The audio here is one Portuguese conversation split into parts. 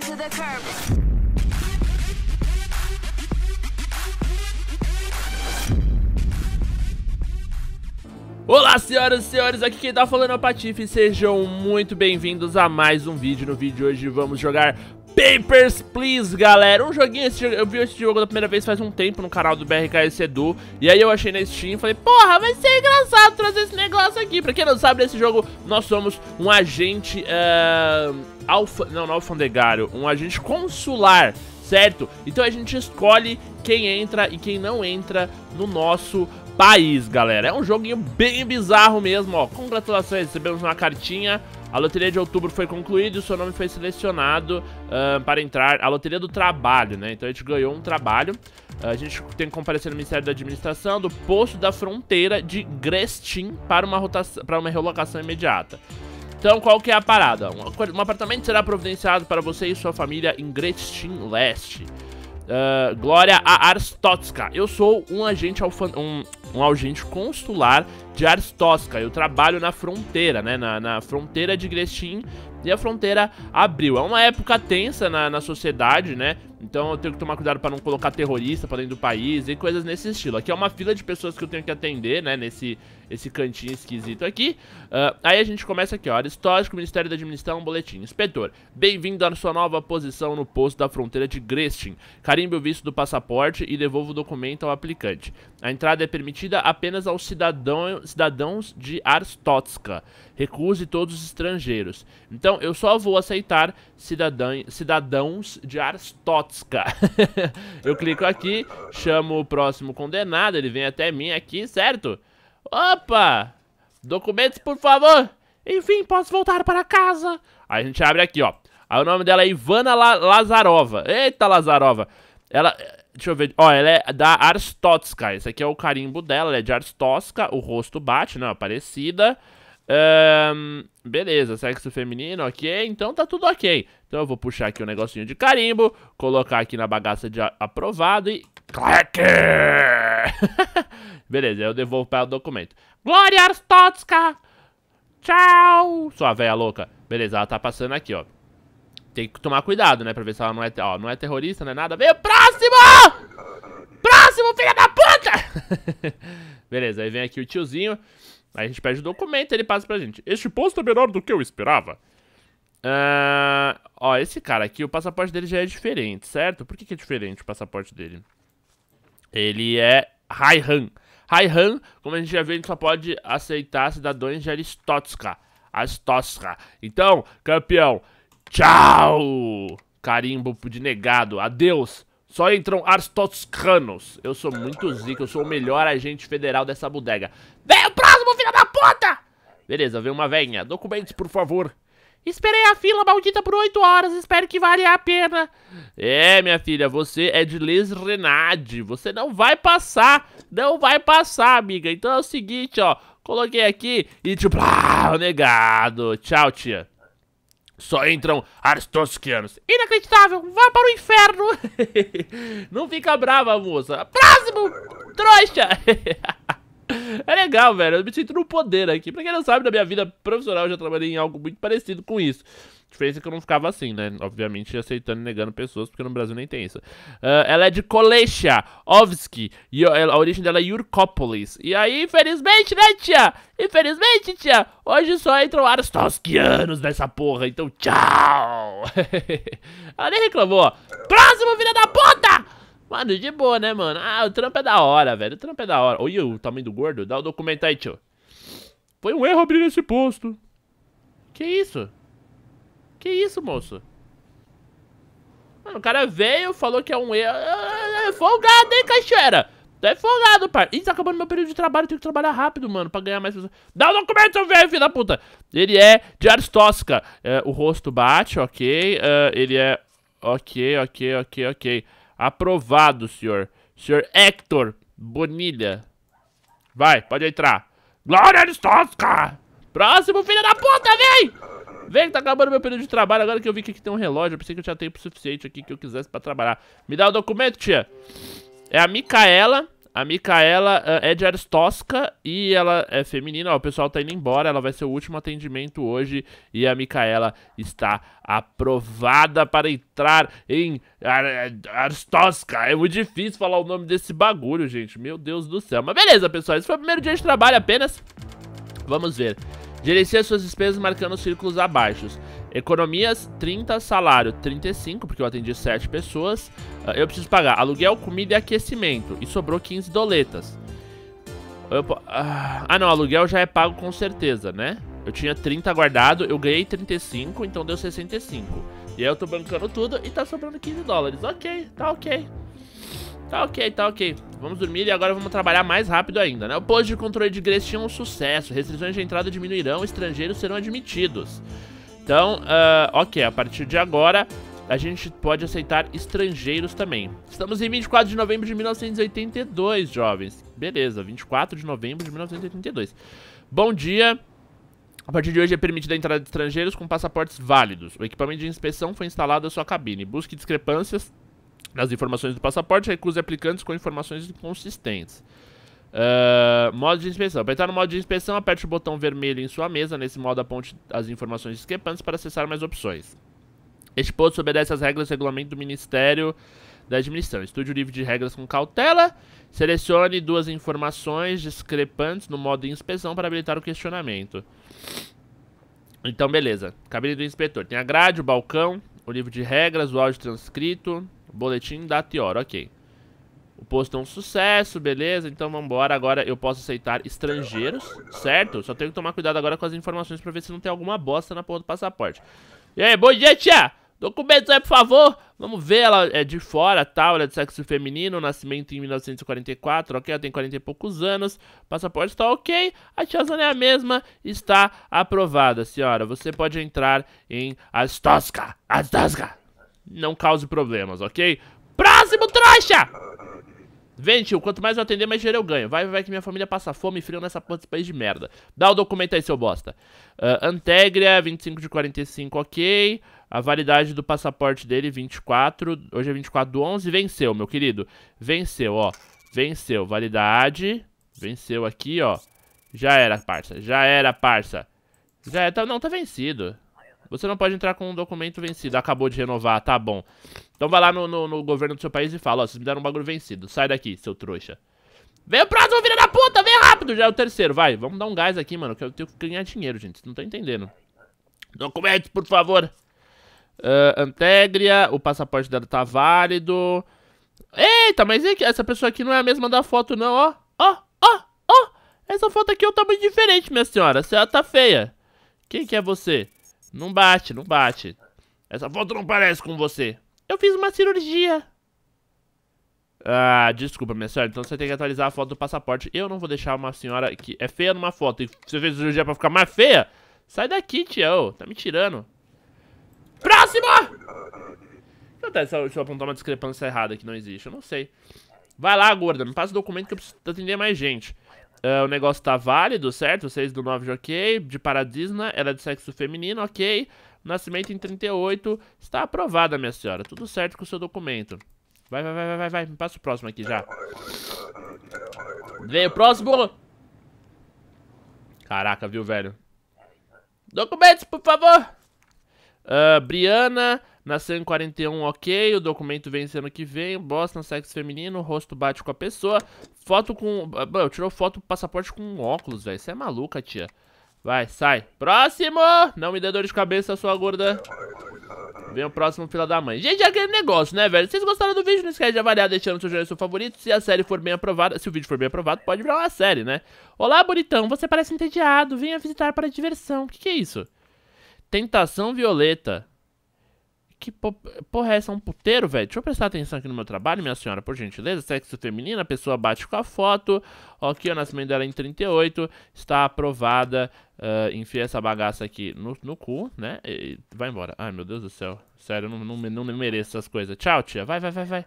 to the curb. Olá senhoras e senhores, aqui quem tá falando é o Patife, sejam muito bem-vindos a mais um vídeo. No vídeo de hoje vamos jogar Papers, Please, galera. Um joguinho, esse. eu vi esse jogo da primeira vez faz um tempo no canal do BRKS Edu. E aí eu achei na Steam e falei, porra, vai ser engraçado trazer esse negócio aqui. Pra quem não sabe, nesse jogo nós somos um agente... Uh, alfa, não, não alfandegário. Um agente consular certo? Então a gente escolhe quem entra e quem não entra no nosso país, galera. É um joguinho bem bizarro mesmo, ó. Congratulações, recebemos uma cartinha. A loteria de outubro foi concluída e o seu nome foi selecionado uh, para entrar. A loteria do trabalho, né? Então a gente ganhou um trabalho. Uh, a gente tem que comparecer no Ministério da Administração do posto da fronteira de Grestin para uma, rotação, para uma relocação imediata. Então, qual que é a parada? Um, um apartamento será providenciado para você e sua família em Grestin Leste. Uh, Glória a Arstotska. Eu sou um agente alfan... Um, um agente consular de Ars Eu trabalho na fronteira, né? Na, na fronteira de Grestin e a fronteira abriu. É uma época tensa na, na sociedade, né? Então eu tenho que tomar cuidado pra não colocar terrorista pra dentro do país e coisas nesse estilo. Aqui é uma fila de pessoas que eu tenho que atender, né, nesse esse cantinho esquisito aqui. Uh, aí a gente começa aqui, ó, Aristótico, Ministério da Administração, um boletim. Inspetor, bem-vindo à sua nova posição no posto da fronteira de Grestin. Carimbe o visto do passaporte e devolva o documento ao aplicante. A entrada é permitida apenas aos cidadão, cidadãos de Arstotska. Recuse todos os estrangeiros. Então, eu só vou aceitar cidadão, cidadãos de Arstotska. eu clico aqui, chamo o próximo condenado, ele vem até mim aqui, certo? Opa! Documentos, por favor! Enfim, posso voltar para casa. Aí a gente abre aqui, ó. Aí o nome dela é Ivana La Lazarova. Eita, Lazarova. Ela, deixa eu ver, ó, ela é da Arstotska. Esse aqui é o carimbo dela, ela é de Arstotska. O rosto bate, né, parecida. Um, beleza, sexo feminino, ok. Então tá tudo ok. Então eu vou puxar aqui o um negocinho de carimbo, colocar aqui na bagaça de aprovado e... Clack! beleza, eu devolvo para o documento. Glória Arstotska! Tchau! Sua velha louca. Beleza, ela tá passando aqui, ó. Tem que tomar cuidado, né, pra ver se ela não é... Ó, não é terrorista, não é nada. Veio próximo! Próximo, filha da puta! beleza, aí vem aqui o tiozinho... Aí a gente pede o documento e ele passa pra gente. Este posto é menor do que eu esperava. Uh, ó, esse cara aqui, o passaporte dele já é diferente, certo? Por que, que é diferente o passaporte dele? Ele é Raihan. Raihan, como a gente já viu, ele só pode aceitar cidadãos de Aristotska. Aristotska. Então, campeão, tchau! Carimbo de negado, adeus! Só entram aristotskanos. Eu sou muito zica, eu sou o melhor agente federal dessa bodega. Vem pro Beleza, veio uma venha. Documentos, por favor. Esperei a fila maldita por 8 horas, espero que valha a pena. É, minha filha, você é de Les Renade. Você não vai passar, não vai passar, amiga. Então é o seguinte, ó. Coloquei aqui e tipo, ah, negado. Tchau, tia. Só entram aristosquianos. Inacreditável, vá para o inferno. não fica brava, moça. Próximo, trouxa. legal, velho. Eu me sinto no poder aqui. Pra quem não sabe, na minha vida profissional eu já trabalhei em algo muito parecido com isso. A diferença é que eu não ficava assim, né? Obviamente aceitando e negando pessoas, porque no Brasil nem tem isso. Uh, ela é de Kolesha, Ovski. E a origem dela é Yurkópolis. E aí, infelizmente, né, tia? Infelizmente, tia, hoje só entram arstoskianos nessa porra. Então, tchau! ela nem reclamou. Próximo, filha da puta! Mano, de boa, né, mano? Ah, o trampo é da hora, velho. O trampo é da hora. Olha o tamanho do gordo. Dá o documento aí, tio. Foi um erro abrir esse posto. Que isso? Que isso, moço? Mano, o cara veio, falou que é um erro. É, é folgado, hein, cachoeira? Tu é folgado, pai. Ih, tá acabando meu período de trabalho. Tenho que trabalhar rápido, mano, pra ganhar mais... Dá o um documento, velho, filho da puta. Ele é de artes tosca. É, o rosto bate, ok. Uh, ele é... Ok, ok, ok, ok. Aprovado, senhor. Senhor Hector Bonilha. Vai, pode entrar. Glória Aristosca! Próximo, filho da puta, vem! Vem que tá acabando meu período de trabalho agora que eu vi que aqui tem um relógio. Eu pensei que eu tinha tempo suficiente aqui que eu quisesse pra trabalhar. Me dá o documento, tia. É a Micaela a Micaela uh, é de Aristosca e ela é feminina, ó, o pessoal tá indo embora, ela vai ser o último atendimento hoje e a Micaela está aprovada para entrar em Ar Aristosca. É muito difícil falar o nome desse bagulho, gente, meu Deus do céu. Mas beleza, pessoal, esse foi o primeiro dia de trabalho apenas. Vamos ver. Gerencia suas despesas marcando círculos abaixo. Economias, 30, salário, 35, porque eu atendi 7 pessoas. Ah, eu preciso pagar aluguel, comida e aquecimento. E sobrou 15 doletas. Eu, ah, ah, não, aluguel já é pago com certeza, né? Eu tinha 30 guardado, eu ganhei 35, então deu 65. E aí eu tô bancando tudo e tá sobrando 15 dólares. Ok, tá ok. Tá ok, tá ok. Vamos dormir e agora vamos trabalhar mais rápido ainda, né? O posto de controle de Grace tinha um sucesso. Restrições de entrada diminuirão, estrangeiros serão admitidos. Então, uh, ok, a partir de agora a gente pode aceitar estrangeiros também. Estamos em 24 de novembro de 1982, jovens. Beleza, 24 de novembro de 1982. Bom dia. A partir de hoje é permitida a entrada de estrangeiros com passaportes válidos. O equipamento de inspeção foi instalado à sua cabine. Busque discrepâncias nas informações do passaporte, e recuse aplicantes com informações inconsistentes. Uh, modo de inspeção. Apertar no modo de inspeção, aperte o botão vermelho em sua mesa. Nesse modo, aponte as informações discrepantes para acessar mais opções. Este posto obedece às regras do regulamento do Ministério da Administração. Estude o livro de regras com cautela. Selecione duas informações discrepantes no modo de inspeção para habilitar o questionamento. Então, beleza. Cabine do inspetor. Tem a grade, o balcão, o livro de regras, o áudio transcrito, boletim, data e hora. Ok. O posto é um sucesso, beleza? Então vambora. Agora eu posso aceitar estrangeiros, certo? Só tenho que tomar cuidado agora com as informações pra ver se não tem alguma bosta na porra do passaporte. E aí, bom dia, tia! Documentos aí, por favor! Vamos ver, ela é de fora, tal, tá? ela é de sexo feminino, nascimento em 1944, ok, ela tem 40 e poucos anos, passaporte está ok, a tiazana é a mesma, está aprovada, senhora. Você pode entrar em Astosca, Astosca! Não cause problemas, ok? Próximo trouxa! Vende, tio, quanto mais eu atender, mais dinheiro eu ganho. Vai, vai que minha família passa fome e frio nessa porra desse país de merda. Dá o documento aí, seu bosta. Uh, Antegria, 25 de 45, ok. A validade do passaporte dele, 24. Hoje é 24 do 11. Venceu, meu querido. Venceu, ó. Venceu. Validade. Venceu aqui, ó. Já era, parça. Já era, parça. Já era. É, tá, não, tá vencido. Você não pode entrar com um documento vencido. Acabou de renovar, tá bom. Então vai lá no, no, no governo do seu país e fala, ó, vocês me deram um bagulho vencido. Sai daqui, seu trouxa. Vem o próximo, filho da puta, vem rápido. Já é o terceiro, vai. Vamos dar um gás aqui, mano, que eu tenho que ganhar dinheiro, gente. Vocês não estão entendendo. Documentos, por favor. Uh, Antegria, o passaporte dela tá válido. Eita, mas é essa pessoa aqui não é a mesma da foto, não, ó. Ó, ó, ó. Essa foto aqui é um tamanho diferente, minha senhora. Você tá feia. Quem que é você? Não bate, não bate. Essa foto não parece com você. Eu fiz uma cirurgia. Ah, desculpa, minha senhora. Então você tem que atualizar a foto do passaporte. Eu não vou deixar uma senhora que é feia numa foto. E você fez cirurgia pra ficar mais feia? Sai daqui, tio. Tá me tirando. Próximo! O que acontece se eu apontar uma discrepância errada que não existe? Eu não sei. Vai lá, gorda. Me passa o documento que eu preciso atender mais gente. Uh, o negócio tá válido, certo? Vocês do 9 ok. De Paradisna, ela é de sexo feminino, ok. Nascimento em 38. Está aprovada, minha senhora. Tudo certo com o seu documento. Vai, vai, vai, vai, vai. Me passa o próximo aqui já. Vem o próximo. Caraca, viu, velho? Documentos, por favor. Uh, Briana Nasceu em 41, ok. O documento vem ano que vem. Bosta, sexo feminino, rosto bate com a pessoa. Foto com. Mano, tirou foto passaporte com óculos, velho. Você é maluca, tia. Vai, sai. Próximo! Não me dê dor de cabeça, sua gorda. Vem o próximo fila da mãe. Gente, é aquele negócio, né, velho? Se vocês gostaram do vídeo, não esquece de avaliar deixando seu joinha seu favorito. Se a série for bem aprovada, se o vídeo for bem aprovado, pode virar uma série, né? Olá, bonitão, você parece entediado. Venha visitar para diversão. O que, que é isso? Tentação Violeta que porra é essa? Um puteiro, velho? Deixa eu prestar atenção aqui no meu trabalho, minha senhora, por gentileza. Sexo feminino, a pessoa bate com a foto. Ok, o nascimento dela é em 38. Está aprovada. Uh, enfia essa bagaça aqui no, no cu, né? E, vai embora. Ai, meu Deus do céu. Sério, eu não, não, não mereço essas coisas. Tchau, tia. Vai, vai, vai, vai.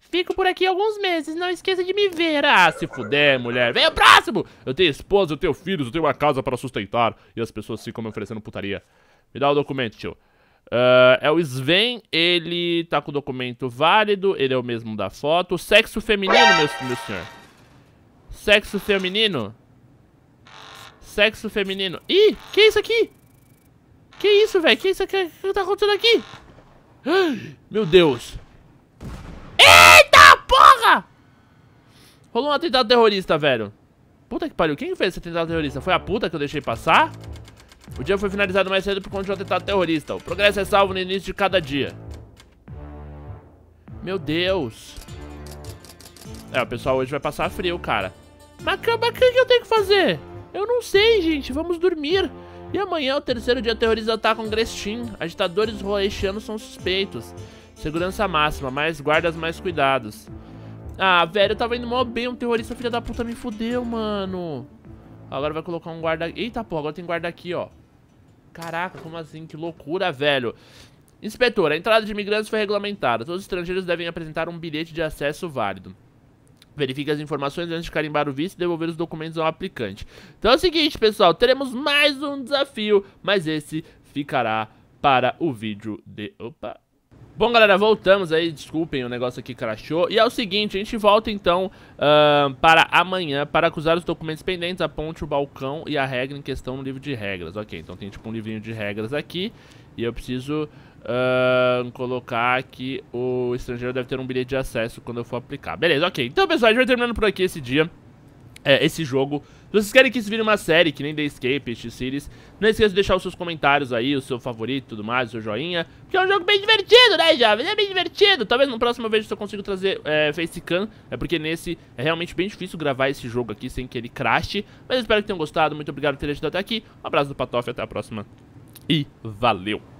Fico por aqui alguns meses, não esqueça de me ver. Ah, se fuder, mulher. Vem o próximo! Eu tenho esposa, eu tenho filhos, eu tenho uma casa para sustentar. E as pessoas ficam me oferecendo putaria. Me dá o documento, tio. Uh, é o Sven, ele tá com o documento válido, ele é o mesmo da foto. Sexo feminino, meu, meu senhor. Sexo feminino. Sexo feminino. Ih, que é isso aqui? Que é isso, velho? Que isso aqui? O que tá acontecendo aqui? Meu Deus. Eita porra! Rolou um atentado terrorista, velho. Puta que pariu. Quem fez esse atentado terrorista? Foi a puta que eu deixei passar? O dia foi finalizado mais cedo por conta de um atentado terrorista. O progresso é salvo no início de cada dia. Meu Deus. É, o pessoal hoje vai passar frio, cara. Mas, mas o que eu tenho que fazer? Eu não sei, gente. Vamos dormir. E amanhã, é o terceiro dia, terrorista. ataque com Grestin. Agitadores roexianos são suspeitos. Segurança máxima, mais guardas, mais cuidados. Ah, velho, eu tava indo mó bem, um terrorista filha da puta me fudeu, mano. Agora vai colocar um guarda... Eita, pô! agora tem guarda aqui, ó. Caraca, como assim? Que loucura, velho. Inspetor, a entrada de imigrantes foi regulamentada. Todos os estrangeiros devem apresentar um bilhete de acesso válido. Verifique as informações antes de carimbar o visto e devolver os documentos ao aplicante. Então é o seguinte, pessoal, teremos mais um desafio, mas esse ficará para o vídeo de... Opa, Bom, galera, voltamos aí, desculpem, o negócio aqui crachou. E é o seguinte, a gente volta então uh, para amanhã para acusar os documentos pendentes, aponte o balcão e a regra em questão no livro de regras. Ok, então tem tipo um livrinho de regras aqui e eu preciso uh, colocar que o estrangeiro deve ter um bilhete de acesso quando eu for aplicar. Beleza, ok. Então, pessoal, a gente vai terminando por aqui esse dia, é, esse jogo se vocês querem que isso vire uma série, que nem The Escape, X-Series, não esqueça de deixar os seus comentários aí, o seu favorito e tudo mais, o seu joinha. Porque é um jogo bem divertido, né, jovens? É bem divertido. Talvez no próximo vídeo eu consiga trazer é, facecam. É porque nesse é realmente bem difícil gravar esse jogo aqui sem que ele crache. Mas espero que tenham gostado. Muito obrigado por ter assistido até aqui. Um abraço do e até a próxima. E valeu!